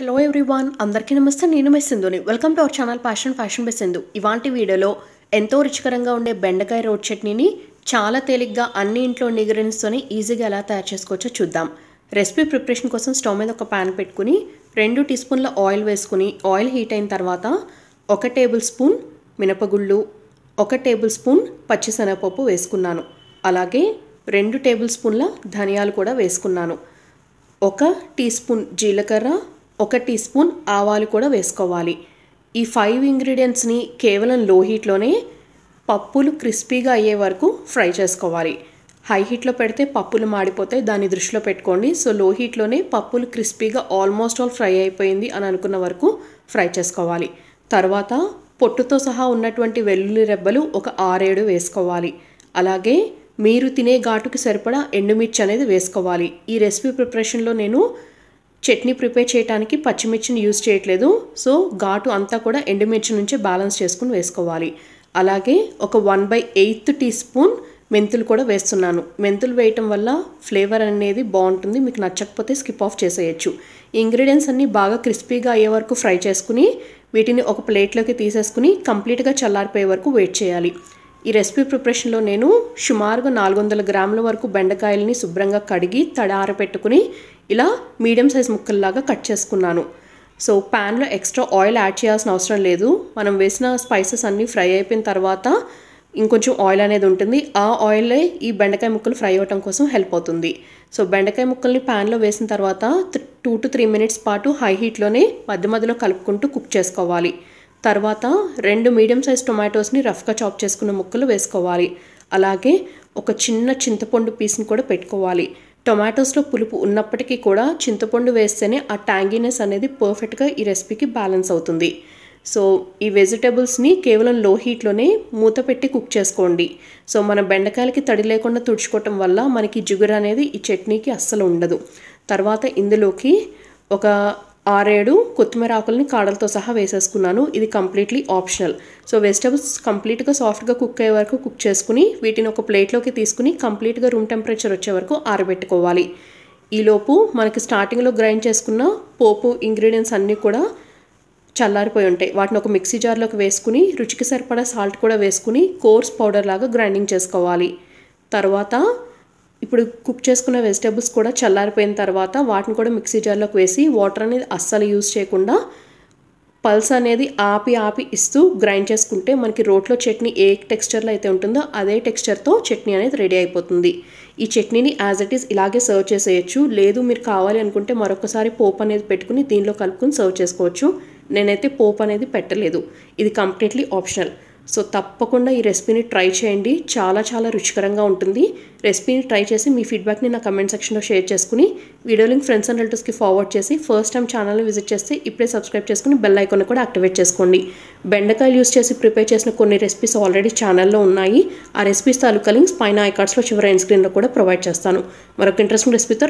hello everyone అందరికీ నమస్తే నేను మీ సింధుని welcome to our channel fashion fashion by Sindhu ఇవాంటి వీడియోలో ఎంతో రుచికరంగా ఉండే బెండకాయ రోడ్ చట్నీని చాలా తేలిగ్గా అన్ని ఇంట్లో ఇంగ్రీడియంట్స్తోనే ఈజీగా ఎలా తయారు చేసుకోవచ్చో చూద్దాం రెసిపీ ప్రిపరేషన్ కోసం స్టవ్ మీద ఒక ప్యాన్ పెట్టుకుని రెండు టీ స్పూన్ల ఆయిల్ వేసుకుని ఆయిల్ హీట్ అయిన తర్వాత ఒక టేబుల్ స్పూన్ మినపగుళ్ళు ఒక టేబుల్ స్పూన్ పచ్చిశనగపప్పు వేసుకున్నాను అలాగే రెండు టేబుల్ స్పూన్ల ధనియాలు కూడా వేసుకున్నాను ఒక టీ స్పూన్ జీలకర్ర ఒక టీ స్పూన్ ఆవాలు కూడా వేసుకోవాలి ఈ ఫైవ్ ఇంగ్రీడియంట్స్ని కేవలం లో హీట్లోనే పప్పులు క్రిస్పీగా అయ్యే వరకు ఫ్రై చేసుకోవాలి హై హీట్లో పెడితే పప్పులు మాడిపోతాయి దాన్ని దృష్టిలో పెట్టుకోండి సో లో హీట్లోనే పప్పులు క్రిస్పీగా ఆల్మోస్ట్ ఆల్ ఫ్రై అయిపోయింది అని అనుకున్న వరకు ఫ్రై చేసుకోవాలి తర్వాత పొట్టుతో సహా ఉన్నటువంటి వెల్లుల్లి రెబ్బలు ఒక ఆరేడు వేసుకోవాలి అలాగే మీరు తినే ఘాటుకి సరిపడా ఎండుమిర్చి అనేది వేసుకోవాలి ఈ రెసిపీ ప్రిపరేషన్లో నేను చట్నీ ప్రిపేర్ చేయడానికి పచ్చిమిర్చిని యూజ్ చేయట్లేదు సో ఘాటు అంతా కూడా ఎండుమిర్చి నుంచే బ్యాలెన్స్ చేసుకుని వేసుకోవాలి అలాగే ఒక one by eighth teaspoon మెంతులు కూడా వేస్తున్నాను మెంతులు వేయటం వల్ల ఫ్లేవర్ అనేది బాగుంటుంది మీకు నచ్చకపోతే స్కిప్ ఆఫ్ చేసేయచ్చు ఇంగ్రీడియంట్స్ అన్నీ బాగా క్రిస్పీగా అయ్యే వరకు ఫ్రై చేసుకుని వీటిని ఒక ప్లేట్లోకి తీసేసుకుని కంప్లీట్గా చల్లారిపోయే వరకు వెయిట్ చేయాలి ఈ రెసిపీ ప్రిపరేషన్లో నేను సుమారుగా నాలుగు వందల గ్రాముల వరకు బెండకాయలని శుభ్రంగా కడిగి తడ ఆరబెట్టుకుని ఇలా మీడియం సైజ్ ముక్కల్లాగా కట్ చేసుకున్నాను సో ప్యాన్లో ఎక్స్ట్రా ఆయిల్ యాడ్ చేయాల్సిన అవసరం లేదు మనం వేసిన స్పైసెస్ అన్నీ ఫ్రై అయిపోయిన తర్వాత ఇంకొంచెం ఆయిల్ అనేది ఉంటుంది ఆ ఆయిలే ఈ బెండకాయ ముక్కలు ఫ్రై అవ్వటం కోసం హెల్ప్ అవుతుంది సో బెండకాయ ముక్కల్ని ప్యాన్లో వేసిన తర్వాత టూ టు త్రీ మినిట్స్ పాటు హై హీట్లోనే మధ్య మధ్యలో కలుపుకుంటూ కుక్ చేసుకోవాలి తర్వాత రెండు మీడియం సైజ్ టొమాటోస్ని రఫ్గా చాప్ చేసుకున్న ముక్కలు వేసుకోవాలి అలాగే ఒక చిన్న చింతపండు పీస్ని కూడా పెట్టుకోవాలి టొమాటోస్లో పులుపు ఉన్నప్పటికీ కూడా చింతపండు వేస్తేనే ఆ ట్యాంగీనెస్ అనేది పర్ఫెక్ట్గా ఈ రెసిపీకి బ్యాలెన్స్ అవుతుంది సో ఈ వెజిటేబుల్స్ని కేవలం లో హీట్లోనే మూత పెట్టి కుక్ చేసుకోండి సో మన బెండకాయలకి తడి లేకుండా తుడుచుకోవటం వల్ల మనకి జిగురు అనేది ఈ చట్నీకి అస్సలు ఉండదు తర్వాత ఇందులోకి ఒక ఆరేడు కొత్తిమీర ఆకులని కాడలతో సహా వేసేసుకున్నాను ఇది కంప్లీట్లీ ఆప్షనల్ సో వెజిటబుల్స్ కంప్లీట్గా సాఫ్ట్గా కుక్ అయ్యే వరకు కుక్ చేసుకుని వీటిని ఒక ప్లేట్లోకి తీసుకుని కంప్లీట్గా రూమ్ టెంపరేచర్ వచ్చే వరకు ఆరబెట్టుకోవాలి ఈలోపు మనకి స్టార్టింగ్లో గ్రైండ్ చేసుకున్న పోపు ఇంగ్రీడియంట్స్ అన్నీ కూడా చల్లారిపోయి ఉంటాయి వాటిని ఒక మిక్సీ జార్లోకి వేసుకుని రుచికి సరిపడా సాల్ట్ కూడా వేసుకుని కోర్స్ పౌడర్ లాగా గ్రైండింగ్ చేసుకోవాలి తర్వాత ఇప్పుడు కుక్ చేసుకున్న వెజిటేబుల్స్ కూడా చల్లారిపోయిన తర్వాత వాటిని కూడా మిక్సీ జార్లోకి వేసి వాటర్ అనేది అస్సలు యూజ్ చేయకుండా పల్స్ అనేది ఆపి ఆపి ఇస్తూ గ్రైండ్ చేసుకుంటే మనకి రోట్లో చట్నీ ఏ టెక్స్చర్లో అయితే ఉంటుందో అదే టెక్స్చర్తో చట్నీ అనేది రెడీ అయిపోతుంది ఈ చట్నీని యాజ్ ఇట్ ఈస్ ఇలాగే సర్వ్ చేసేయచ్చు లేదు మీరు కావాలి అనుకుంటే మరొకసారి పోపు అనేది పెట్టుకుని దీనిలో కలుపుకుని సర్వ్ చేసుకోవచ్చు నేనైతే పోపు అనేది పెట్టలేదు ఇది కంప్లీట్లీ ఆప్షనల్ సో తప్పకుండా ఈ రెసిపీని ట్రై చేయండి చాలా చాలా రుచికరంగా ఉంటుంది రెసిపీని ట్రై చేసి మీ ఫీడ్బ్యాక్ని నా కమెంట్ సెక్షన్లో షేర్ చేసుకుని వీడియో లింక్ ఫ్రెండ్స్ అండ్ రిలేటివ్స్కి ఫార్వర్డ్ చేసి ఫస్ట్ టైం ఛానల్ని విజిట్ చేస్తే ఇప్పుడే సబ్స్క్రైబ్ చేసుకుని బెల్ ఐకాన్ కూడా యాక్టివేట్ చేసుకోండి బెండకాయలు యూస్ చేసి ప్రిపేర్ చేసిన కొన్ని రెసిపీస్ ఆల్రెడీ ఛానల్లో ఉన్నాయి ఆ రెసిపీస్ తాలూకా లింక్స్ పైన ఐకార్డ్స్లో చివరి ఎండ్ స్క్రీన్లో కూడా ప్రొవైడ్ చేస్తాను మరొక ఇంట్రెస్టింగ్ రెసిపీతో